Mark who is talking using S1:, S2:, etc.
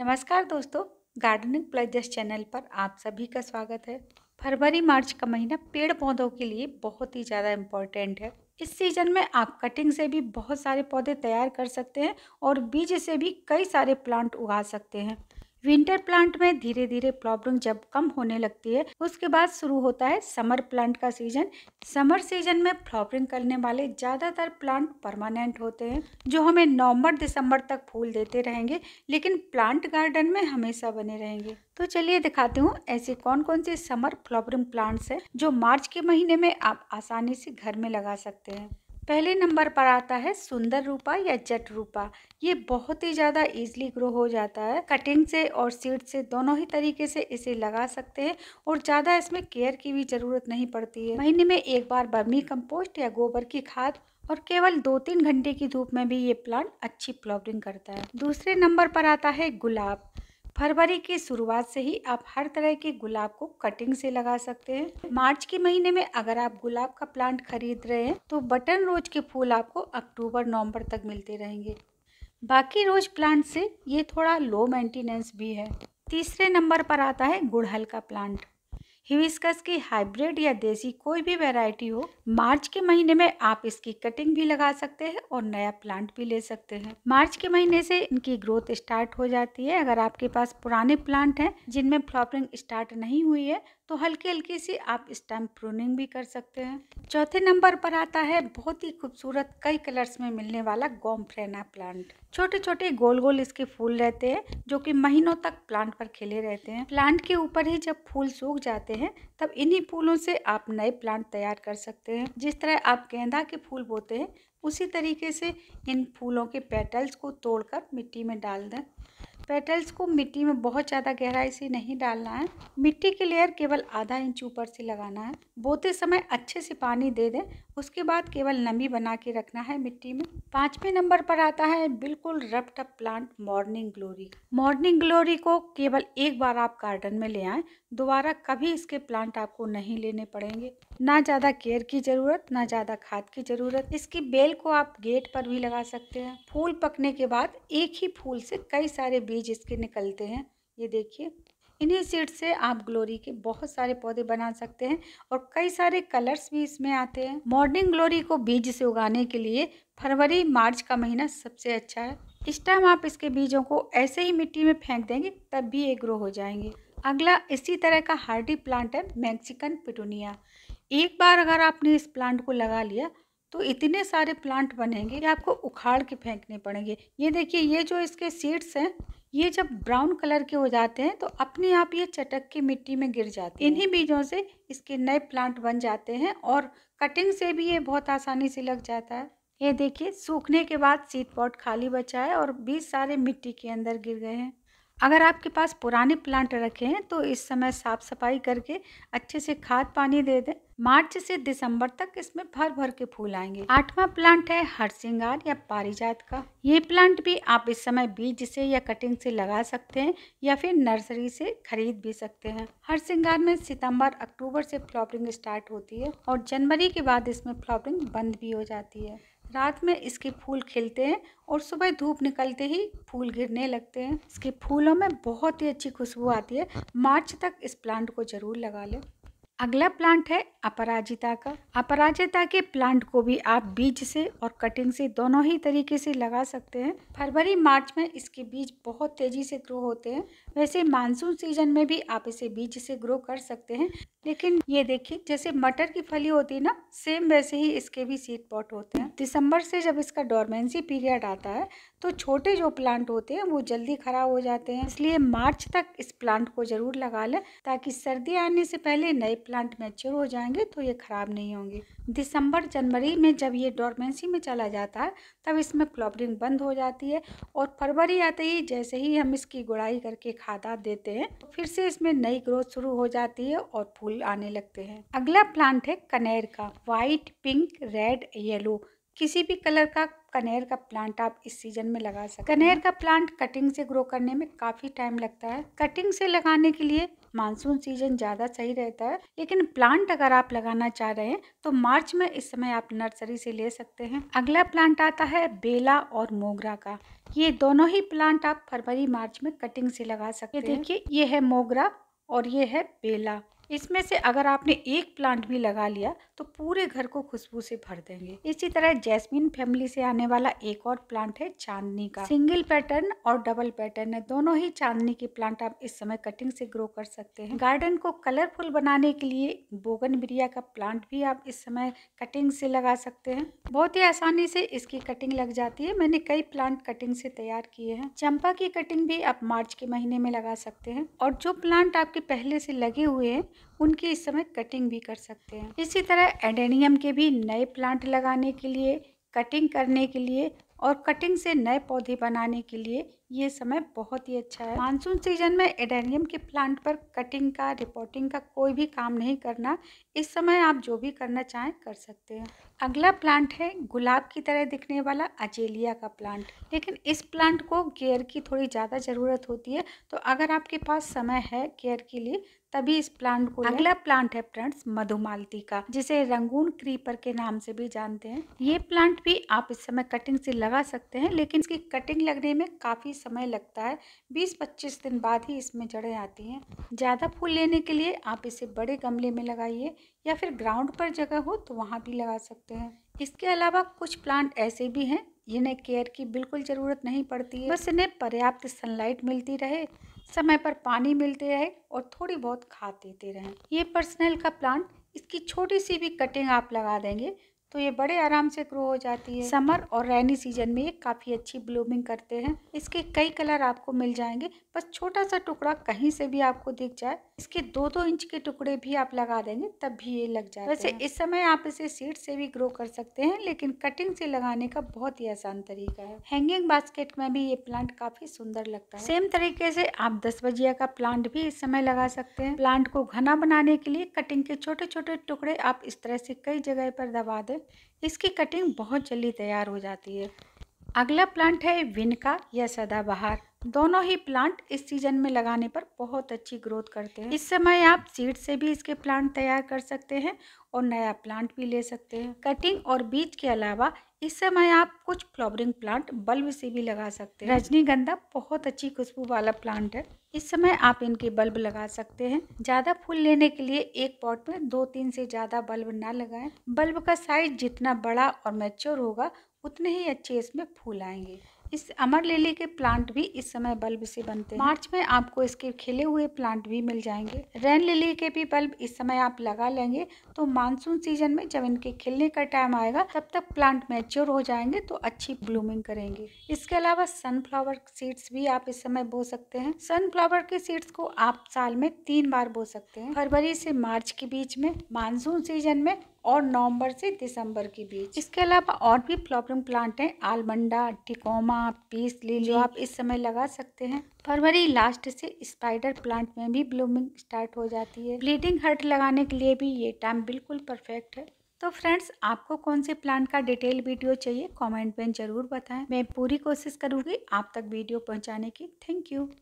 S1: नमस्कार दोस्तों gardening प्लजस channel पर आप सभी का स्वागत है फरवरी मार्च का महीना पेड़ पौधों के लिए बहुत ही ज़्यादा इम्पोर्टेंट है इस सीज़न में आप कटिंग से भी बहुत सारे पौधे तैयार कर सकते हैं और बीज से भी कई सारे प्लांट उगा सकते हैं विंटर प्लांट में धीरे धीरे प्रॉब्लम जब कम होने लगती है उसके बाद शुरू होता है समर प्लांट का सीजन समर सीजन में फ्लॉवरिंग करने वाले ज़्यादातर प्लांट परमानेंट होते हैं जो हमें नवंबर दिसंबर तक फूल देते रहेंगे लेकिन प्लांट गार्डन में हमेशा बने रहेंगे तो चलिए दिखाती हूँ ऐसे कौन कौन से समर फ्लॉवरिंग प्लांट्स हैं जो मार्च के महीने में आप आसानी से घर में लगा सकते हैं पहले नंबर पर आता है सुंदर रूपा या जट रूपा ये बहुत ही ज़्यादा इजीली ग्रो हो जाता है कटिंग से और सीड से दोनों ही तरीके से इसे लगा सकते हैं और ज़्यादा इसमें केयर की भी ज़रूरत नहीं पड़ती है महीने में एक बार बर्मी कंपोस्ट या गोबर की खाद और केवल दो तीन घंटे की धूप में भी ये प्लांट अच्छी प्लॉबिंग करता है दूसरे नंबर पर आता है गुलाब फरवरी की शुरुआत से ही आप हर तरह के गुलाब को कटिंग से लगा सकते हैं मार्च के महीने में अगर आप गुलाब का प्लांट खरीद रहे हैं तो बटन रोज के फूल आपको अक्टूबर नवंबर तक मिलते रहेंगे बाकी रोज प्लांट से ये थोड़ा लो मेंटेनेंस भी है तीसरे नंबर पर आता है गुड़हल का प्लांट हिविस्कस की हाइब्रिड या देसी कोई भी वैरायटी हो मार्च के महीने में आप इसकी कटिंग भी लगा सकते हैं और नया प्लांट भी ले सकते हैं मार्च के महीने से इनकी ग्रोथ स्टार्ट हो जाती है अगर आपके पास पुराने प्लांट हैं जिनमें फ्लॉपरिंग स्टार्ट नहीं हुई है तो हल्की हल्की सी आप इस टाइम प्रूनिंग भी कर सकते हैं चौथे नंबर पर आता है बहुत ही खूबसूरत कई कलर्स में मिलने वाला गोमफ्रेना प्लांट छोटे छोटे गोल गोल इसके फूल रहते हैं जो कि महीनों तक प्लांट पर खिले रहते हैं प्लांट के ऊपर ही जब फूल सूख जाते हैं तब इन्हीं फूलों से आप नए प्लांट तैयार कर सकते हैं जिस तरह आप गेंदा के फूल बोते हैं उसी तरीके से इन फूलों के पेटल्स को तोड़कर मिट्टी में डाल दें पेटल्स को मिट्टी में बहुत ज़्यादा गहराई से नहीं डालना है मिट्टी की लेयर केवल आधा इंच ऊपर से लगाना है बोते समय अच्छे से पानी दे दें उसके बाद केवल नमी बना के रखना है मिट्टी में पाँचवें नंबर पर आता है बिल्कुल रफ्ट अप plant morning glory morning glory को केवल एक बार आप गार्डन में ले आएँ दोबारा कभी इसके प्लांट आपको नहीं लेने पड़ेंगे ना ज़्यादा केयर की ज़रूरत ना ज़्यादा खाद की ज़रूरत इसकी बेल को आप गेट पर भी लगा सकते हैं फूल पकने के बाद एक ही फूल से कई सारे बीज बीज इसके निकलते हैं ये देखिए इन्हीं सीड से आप ग्लोरी के बहुत सारे पौधे बना सकते हैं और कई सारे कलर्स भी इसमें आते हैं मॉर्निंग ग्लोरी को बीज से उगाने के लिए फरवरी मार्च का महीना सबसे अच्छा है इस टाइम आप इसके बीजों को ऐसे ही मिट्टी में फेंक देंगे तब भी ये ग्रो हो जाएंगे अगला इसी तरह का हार्डी प्लांट है मैक्सिकन पिटूनिया एक बार अगर आपने इस प्लांट को लगा लिया तो इतने सारे प्लांट बनेंगे कि आपको उखाड़ के फेंकने पड़ेंगे ये देखिए ये जो इसके सीड्स हैं ये जब ब्राउन कलर के हो जाते हैं तो अपने आप ये चटक के मिट्टी में गिर जाते हैं इन्हीं बीजों से इसके नए प्लांट बन जाते हैं और कटिंग से भी ये बहुत आसानी से लग जाता है ये देखिए सूखने के बाद सीट पॉट खाली बचा है और बीज सारे मिट्टी के अंदर गिर गए हैं अगर आपके पास पुराने प्लांट रखे हैं तो इस समय साफ सफाई करके अच्छे से खाद पानी दे दें मार्च से दिसंबर तक इसमें भर भर के फूल आएंगे आठवां प्लांट है हरसिंगार या पारिजात का ये प्लांट भी आप इस समय बीज से या कटिंग से लगा सकते हैं या फिर नर्सरी से खरीद भी सकते हैं हरसिंगार में सितंबर अक्टूबर से फ्लॉपरिंग स्टार्ट होती है और जनवरी के बाद इसमें फ्लॉपरिंग बंद भी हो जाती है रात में इसके फूल खिलते हैं और सुबह धूप निकलते ही फूल गिरने लगते हैं इसके फूलों में बहुत ही अच्छी खुशबू आती है मार्च तक इस प्लांट को ज़रूर लगा लें अगला प्लांट है अपराजिता का अपराजिता के प्लांट को भी आप बीज से और कटिंग से दोनों ही तरीके से लगा सकते हैं फरवरी मार्च में इसके बीज बहुत तेजी से ग्रो होते हैं वैसे मानसून सीजन में भी आप इसे बीज से ग्रो कर सकते हैं लेकिन ये देखिए जैसे मटर की फली होती है ना सेम वैसे ही इसके भी सीड पॉट होते हैं दिसंबर से जब इसका डोरमेंसी पीरियड आता है तो छोटे जो प्लांट होते हैं वो जल्दी खराब हो जाते हैं इसलिए मार्च तक इस प्लांट को जरूर लगा लें ताकि सर्दी आने से पहले नए प्लांट मैच्योर हो जाएंगे तो ये ख़राब नहीं होंगे दिसंबर जनवरी में जब ये डोरमेंसी में चला जाता है तब इसमें फ्लॉवरिंग बंद हो जाती है और फरवरी आते ही जैसे ही हम इसकी गुड़ाई करके खादा देते हैं तो फिर से इसमें नई ग्रोथ शुरू हो जाती है और फूल आने लगते हैं अगला प्लांट है कनेर का वाइट पिंक रेड येलो किसी भी कलर का कनेर का प्लांट आप इस सीजन में लगा सकते कनेर का प्लांट कटिंग से ग्रो करने में काफ़ी टाइम लगता है कटिंग से लगाने के लिए मानसून सीजन ज़्यादा सही रहता है लेकिन प्लांट अगर आप लगाना चाह रहे हैं तो मार्च में इस समय आप नर्सरी से ले सकते हैं अगला प्लांट आता है बेला और मोगरा का ये दोनों ही प्लांट आप फरवरी मार्च में कटिंग से लगा सकते हैं देखिए ये है मोगरा और ये है बेला इसमें से अगर आपने एक प्लांट भी लगा लिया तो पूरे घर को खुशबू से भर देंगे इसी तरह जैस्मिन फैमिली से आने वाला एक और प्लांट है चांदनी का सिंगल पैटर्न और डबल पैटर्न है दोनों ही चांदनी के प्लांट आप इस समय कटिंग से ग्रो कर सकते हैं गार्डन को कलरफुल बनाने के लिए बोगन का प्लांट भी आप इस समय कटिंग से लगा सकते हैं बहुत ही आसानी से इसकी कटिंग लग जाती है मैंने कई प्लांट कटिंग से तैयार किए हैं चंपा की कटिंग भी आप मार्च के महीने में लगा सकते हैं और जो प्लांट आपके पहले से लगे हुए हैं उनकी इस समय कटिंग भी कर सकते हैं इसी तरह एडेनियम के भी नए प्लांट लगाने के लिए कटिंग करने के लिए और कटिंग से नए पौधे बनाने के लिए ये समय बहुत ही अच्छा है मानसून सीजन में एडेनियम के प्लांट पर कटिंग का रिपोर्टिंग का कोई भी काम नहीं करना इस समय आप जो भी करना चाहें कर सकते हैं अगला प्लांट है गुलाब की तरह दिखने वाला अजेलिया का प्लांट लेकिन इस प्लांट को केयर की थोड़ी ज़्यादा ज़रूरत होती है तो अगर आपके पास समय है केयर के लिए तभी इस प्लांट को अगला प्लांट है फ्रेंड्स मधुमालती का जिसे रंगून क्रीपर के नाम से भी जानते हैं ये प्लांट भी आप इस समय कटिंग से लगा सकते हैं लेकिन इसकी कटिंग लगने में काफ़ी समय लगता है 20-25 दिन बाद ही इसमें जड़ें आती हैं ज़्यादा फूल लेने के लिए आप इसे बड़े गमले में लगाइए या फिर ग्राउंड पर जगह हो तो वहाँ भी लगा सकते हैं इसके अलावा कुछ प्लांट ऐसे भी हैं जिन्हें केयर की बिल्कुल ज़रूरत नहीं पड़ती है बस इन्हें पर्याप्त सनलाइट मिलती रहे समय पर पानी मिलते रहे और थोड़ी बहुत खाद देते रहें ये पर्सनल का प्लांट इसकी छोटी सी भी कटिंग आप लगा देंगे तो ये बड़े आराम से ग्रो हो जाती है समर और रेनी सीजन में ये काफ़ी अच्छी ब्लूमिंग करते हैं इसके कई कलर आपको मिल जाएंगे बस छोटा सा टुकड़ा कहीं से भी आपको दिख जाए इसके दो दो इंच के टुकड़े भी आप लगा देंगे तब भी ये लग जाए वैसे इस समय आप इसे सीड से भी ग्रो कर सकते हैं लेकिन कटिंग से लगाने का बहुत ही आसान तरीका है हैंगिंग बास्केट में भी ये प्लांट काफ़ी सुंदर लगता है सेम तरीके से आप दस बजिया का प्लांट भी इस समय लगा सकते हैं प्लांट को घना बनाने के लिए कटिंग के छोटे छोटे टुकड़े आप इस तरह से कई जगह पर दबा दें इसकी कटिंग बहुत जल्दी तैयार हो जाती है अगला प्लांट है विनका या सदाबहार दोनों ही प्लांट इस सीजन में लगाने पर बहुत अच्छी ग्रोथ करते हैं इस समय आप सीड से भी इसके प्लांट तैयार कर सकते हैं और नया प्लांट भी ले सकते हैं कटिंग और बीज के अलावा इस समय आप कुछ फ्लावरिंग प्लांट बल्ब से भी लगा सकते हैं रजनीगंधा बहुत अच्छी खुशबू वाला प्लांट है इस समय आप इनके बल्ब लगा सकते हैं ज़्यादा फूल लेने के लिए एक पॉट में दो तीन से ज़्यादा बल्ब ना लगाएं बल्ब का साइज जितना बड़ा और मैच्योर होगा उतने ही अच्छे इसमें फूल आएंगे इस अमर लिली के प्लांट भी इस समय बल्ब से बनते हैं मार्च में आपको इसके खिले हुए प्लांट भी मिल जाएंगे रेन लिली के भी बल्ब इस समय आप लगा लेंगे तो मानसून सीजन में जब इनके खिलने का टाइम आएगा तब तक प्लांट मैच्योर हो जाएंगे तो अच्छी ब्लूमिंग करेंगे इसके अलावा सनफ्लावर सीड्स भी आप इस समय बो सकते हैं सनफ्लावर के सीड्स को आप साल में तीन बार बो सकते हैं फरवरी से मार्च के बीच में मानसून सीजन में और नवंबर से दिसंबर के बीच इसके अलावा और भी फ्लॉपरिंग प्लांट हैं आलमंडा टिकोमा पीस ली जो आप इस समय लगा सकते हैं फरवरी लास्ट से स्पाइडर प्लांट में भी ब्लूमिंग स्टार्ट हो जाती है ब्लीडिंग हर्ट लगाने के लिए भी ये टाइम बिल्कुल परफेक्ट है तो फ्रेंड्स आपको कौन से प्लांट का डिटेल वीडियो चाहिए कॉमेंट में ज़रूर बताएं मैं पूरी कोशिश करूँगी आप तक वीडियो पहुँचाने की थैंक यू